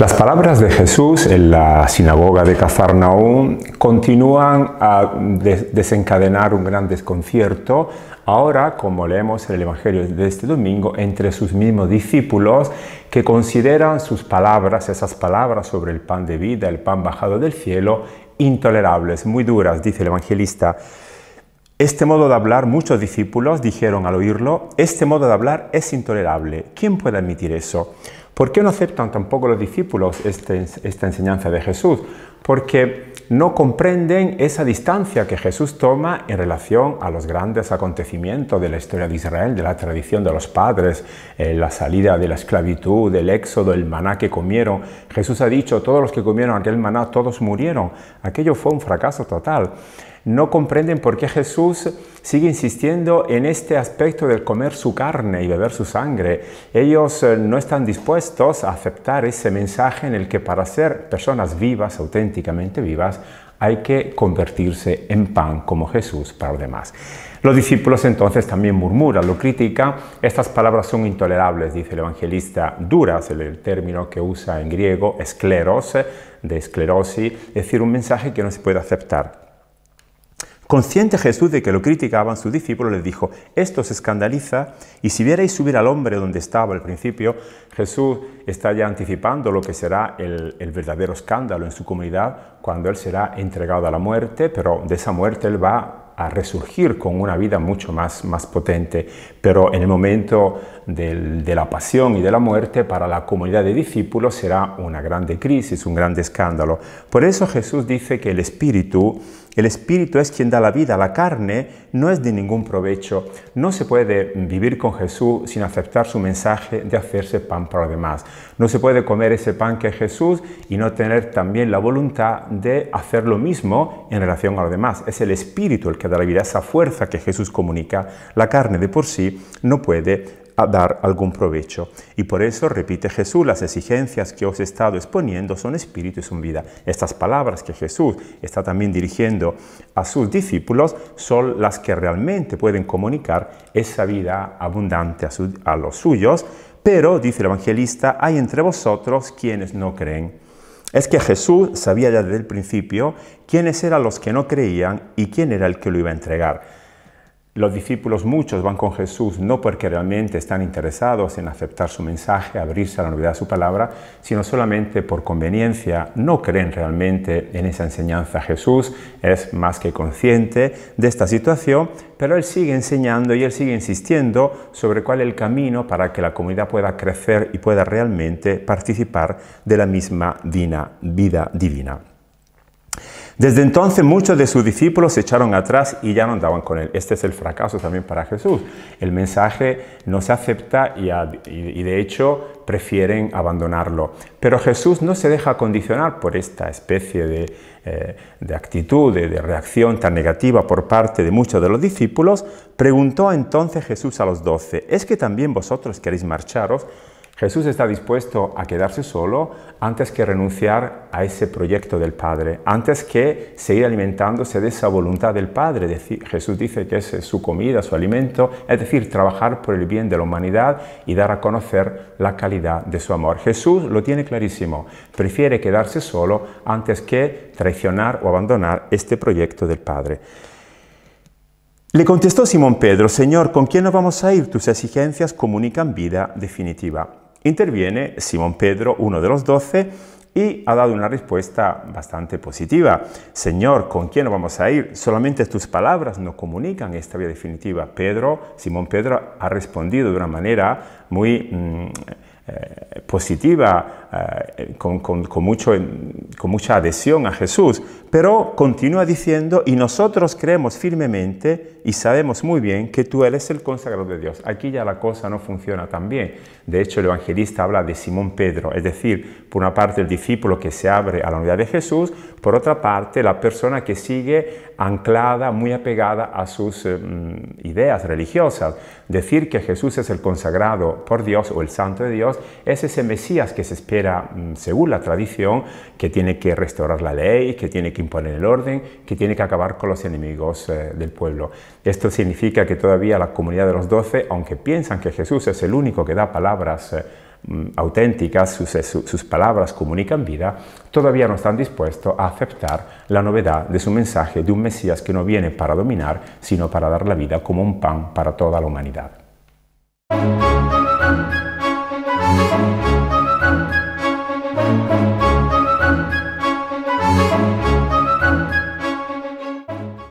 Las palabras de Jesús en la sinagoga de Cafarnaúm continúan a desencadenar un gran desconcierto, ahora, como leemos en el Evangelio de este domingo, entre sus mismos discípulos que consideran sus palabras, esas palabras sobre el pan de vida, el pan bajado del cielo, intolerables, muy duras, dice el evangelista. Este modo de hablar, muchos discípulos dijeron al oírlo, este modo de hablar es intolerable. ¿Quién puede admitir eso? ¿Por qué no aceptan tampoco los discípulos este esta enseñanza de Jesús? Porque no comprenden esa distancia que Jesús toma en relación a los grandes acontecimientos de la historia de Israel, de la tradición de los padres, eh, la salida de la esclavitud, el éxodo, el maná que comieron. Jesús ha dicho, todos los que comieron aquel maná, todos murieron. Aquello fue un fracaso total no comprenden por qué Jesús sigue insistiendo en este aspecto del comer su carne y beber su sangre. Ellos eh, no están dispuestos a aceptar ese mensaje en el que para ser personas vivas, auténticamente vivas, hay que convertirse en pan como Jesús para los demás. Los discípulos entonces también murmuran, lo critican. Estas palabras son intolerables, dice el evangelista, duras, el término que usa en griego, escleros, de esclerosis, es decir, un mensaje que no se puede aceptar. Consciente Jesús de que lo criticaban, sus discípulos les dijo, esto se escandaliza y si vierais subir al hombre donde estaba al principio, Jesús está ya anticipando lo que será el, verdadero escándalo en su comunidad cuando él será entregado a la muerte, pero de esa muerte él va a resurgir con una vida mucho más, más potente. Pero en el momento de la pasión y de la muerte, para la comunidad de discípulos será una grande crisis, un gran escándalo. Por eso Jesús dice que el Espíritu el Espíritu es quien da la vida, la carne no es de ningún provecho. No se puede vivir con Jesús sin aceptar su mensaje de hacerse pan para los demás. No se puede comer ese pan que es Jesús y no tener también la voluntad de hacer lo mismo en relación a los demás. Es el Espíritu el que da la vida, esa fuerza que Jesús comunica. La carne de por sí no puede dar algún provecho. Y por eso repite Jesús, las exigencias que os he estado exponiendo son espíritu y son vida. Estas palabras que Jesús está también dirigiendo a sus discípulos son las que realmente pueden comunicar esa vida abundante a, a los suyos, pero, dice el evangelista, hay entre vosotros quienes no creen. Es que Jesús sabía ya desde el principio quiénes eran los que no creían y quién era el que lo iba a entregar. Los discípulos, muchos, van con Jesús no porque realmente están interesados en aceptar su mensaje, abrirse a la novedad de su palabra, sino solamente por conveniencia. No creen realmente en esa enseñanza. Jesús es más que consciente de esta situación, pero él sigue enseñando y él sigue insistiendo sobre cuál es el camino para que la comunidad pueda crecer y pueda realmente participar de la misma vida divina. Desde entonces muchos de sus discípulos se echaron atrás y ya no andaban con él. Este es el fracaso también para Jesús. El mensaje no se acepta y, de hecho prefieren abandonarlo. Pero Jesús no se deja condicionar por esta especie eh, de, actitud, de, de reacción tan negativa por parte de muchos de los discípulos. Preguntó entonces Jesús a los doce, ¿es que también vosotros queréis marcharos? Jesús está dispuesto a quedarse solo antes que renunciar a ese proyecto del Padre, antes que seguir alimentándose de esa voluntad del Padre. Jesús dice que es su comida, su alimento, es decir, trabajar por el bien de la humanidad y dar a conocer la calidad de su amor. Jesús lo tiene clarísimo, prefiere quedarse solo antes que traicionar o abandonar este proyecto del Padre. Le contestó Simón Pedro, Señor, ¿con quién nos vamos a ir? Tus exigencias comunican vida definitiva. Interviene Simón Pedro, uno de los doce, y ha dado una respuesta bastante positiva. Señor, ¿con quién vamos a ir? Solamente tus palabras nos comunican esta vía definitiva. Pedro, Simón Pedro, ha respondido de una manera muy... Mm, eh, positiva, eh, con, mucho, con mucha adhesión a Jesús, pero continúa diciendo, y nosotros creemos firmemente y sabemos muy bien que tú eres el consagrado de Dios. Aquí ya la cosa no funciona tan bien. De hecho, el evangelista habla de Simón Pedro, es decir, por una parte el discípulo que se abre a la unidad de Jesús, por otra parte la persona que sigue anclada, muy apegada a sus eh, mm, ideas religiosas. Decir que Jesús es el consagrado por Dios o el santo de Dios es ese Mesías que se espera, mm, según la tradición, que tiene que restaurar la ley, que tiene que imponer el orden, que tiene que acabar con los enemigos eh, del pueblo. Esto significa que todavía la comunidad de los doce, aunque piensan que Jesús es el único que da palabras, eh, mm, auténticas, eh, sus, palabras comunican vida, todavía no están dispuestos a aceptar la novedad de su mensaje de un Mesías que no viene para dominar, sino para dar la vida como un pan para toda la humanidad.